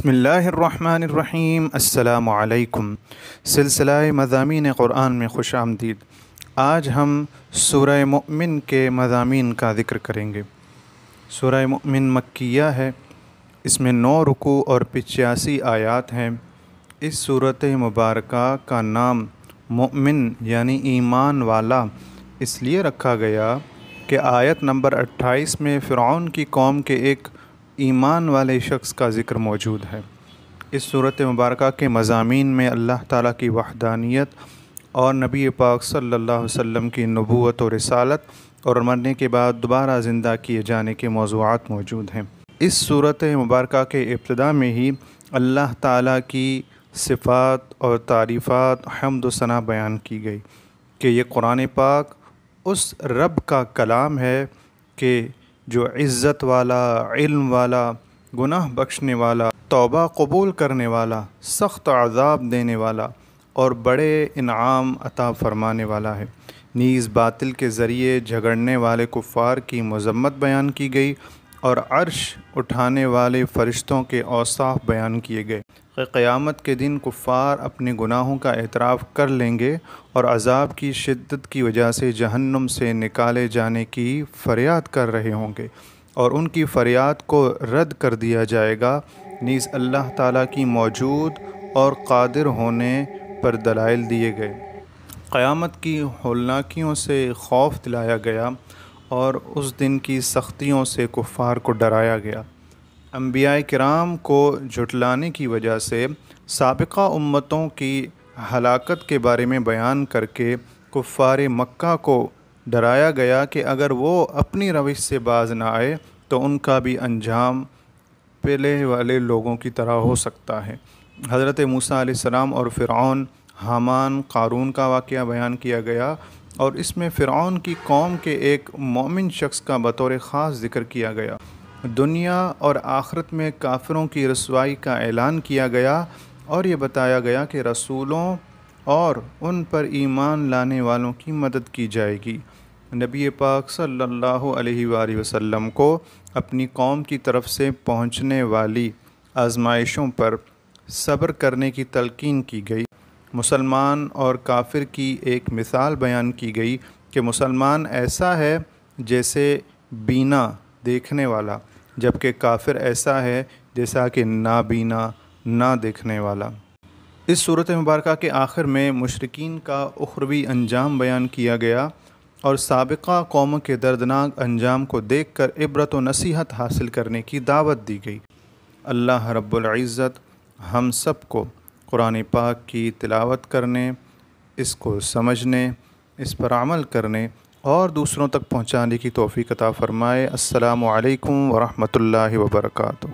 बसमीम् अल्लाम सिलसिला मजामी क़ुरान में खुश आमदीद आज हम सूर्य मुमिन के मजामी का ज़िक्र करेंगे सूर्य ममिन मक्या है इसमें नौ रुकू और पचासी आयात हैं इस सूरत मुबारक का नाम ममिन यानी ईमान वाला इसलिए रखा गया कि आयत नंबर 28 में फ़िरौन की कौम के एक ईमान वाले शख्स का ज़िक्र मौजूद है इस सूरत मुबारक के मजामी में अल्लाह ताला की वहदानियत और नबी पाक सल्लल्लाहु अलैहि वसल्लम की नबूत और रसालत और मरने के बाद दोबारा ज़िंदा किए जाने के मौजूद मौजूद हैं इस सूरत मुबारक के इब्तदा में ही अल्लाह ताला की सिफ़ात और तारीफ़ात हमदोसना बयान की गई कि ये कुरान पाक उस रब का कलाम है कि जो इज़्ज़त वाला इल्म वाला गुनाह बख्शने वाला तौबा कबूल करने वाला सख्त आज़ाब देने वाला और बड़े इनाम अता फ़रमाने वाला है नीज़ बातिल के ज़रिए झगड़ने वाले कुफ़ार की मजम्मत बयान की गई और अर्श उठाने वाले फ़रिश्तों के औसाफ बयान किए गए क़यामत के दिन कुफ़ार अपने गुनाहों का एतराफ़ कर लेंगे और अजाब की शिद्दत की वजह से जहन्नम से निकाले जाने की फ़रियाद कर रहे होंगे और उनकी फ़रियाद को रद्द कर दिया जाएगा नीज़ अल्लाह ताला की मौजूद और कादिर होने पर दलाइल दिए गए क़यामत की होलनाकियों से खौफ दिलाया गया और उस दिन की सख्तियों से कुफ़ार को डराया गया अम्बिया कराम को जुटलाने की वजह से सबका उम्मतों की हलाकत के बारे में बयान करके कुफ़ार मक्का को डराया गया कि अगर वो अपनी रविश से बाज ना आए तो उनका भी अंजाम पहले वाले लोगों की तरह हो सकता है हज़रत मूसा सलाम और फ़िरौन हमान कारून का वाक़ बयान किया गया और इसमें फ़िरौन की कौम के एक मोमिन शख्स का बतौर ख़ास ज़िक्र किया गया दुनिया और आखरत में काफिरों की रसवाई का ऐलान किया गया और ये बताया गया कि रसूलों और उन पर ईमान लाने वालों की मदद की जाएगी नबी पाक सल्लल्लाहु अलैहि वसल्लम को अपनी कौम की तरफ से पहुंचने वाली आजमाइशों पर सब्र करने की तलकीन की गई मुसलमान और काफिर की एक मिसाल बयान की गई कि मुसलमान ऐसा है जैसे बीना देखने वाला जबकि काफिर ऐसा है जैसा कि ना बीना ना देखने वाला इस सूरत मुबारक के आखिर में मशरकिन का उखरवी अंजाम बयान किया गया और सबका कौम के दर्दनाक अंजाम को देख कर इबरत व नसीहत हासिल करने की दावत दी गई अल्लाह रब्ज़त हम सब को कुरान पाक की तिलावत करने इसको समझने इस पर अमल करने और दूसरों तक पहुँचाने की तोफ़ी कता फ़रमाए अल्लाम वरहमल वर्का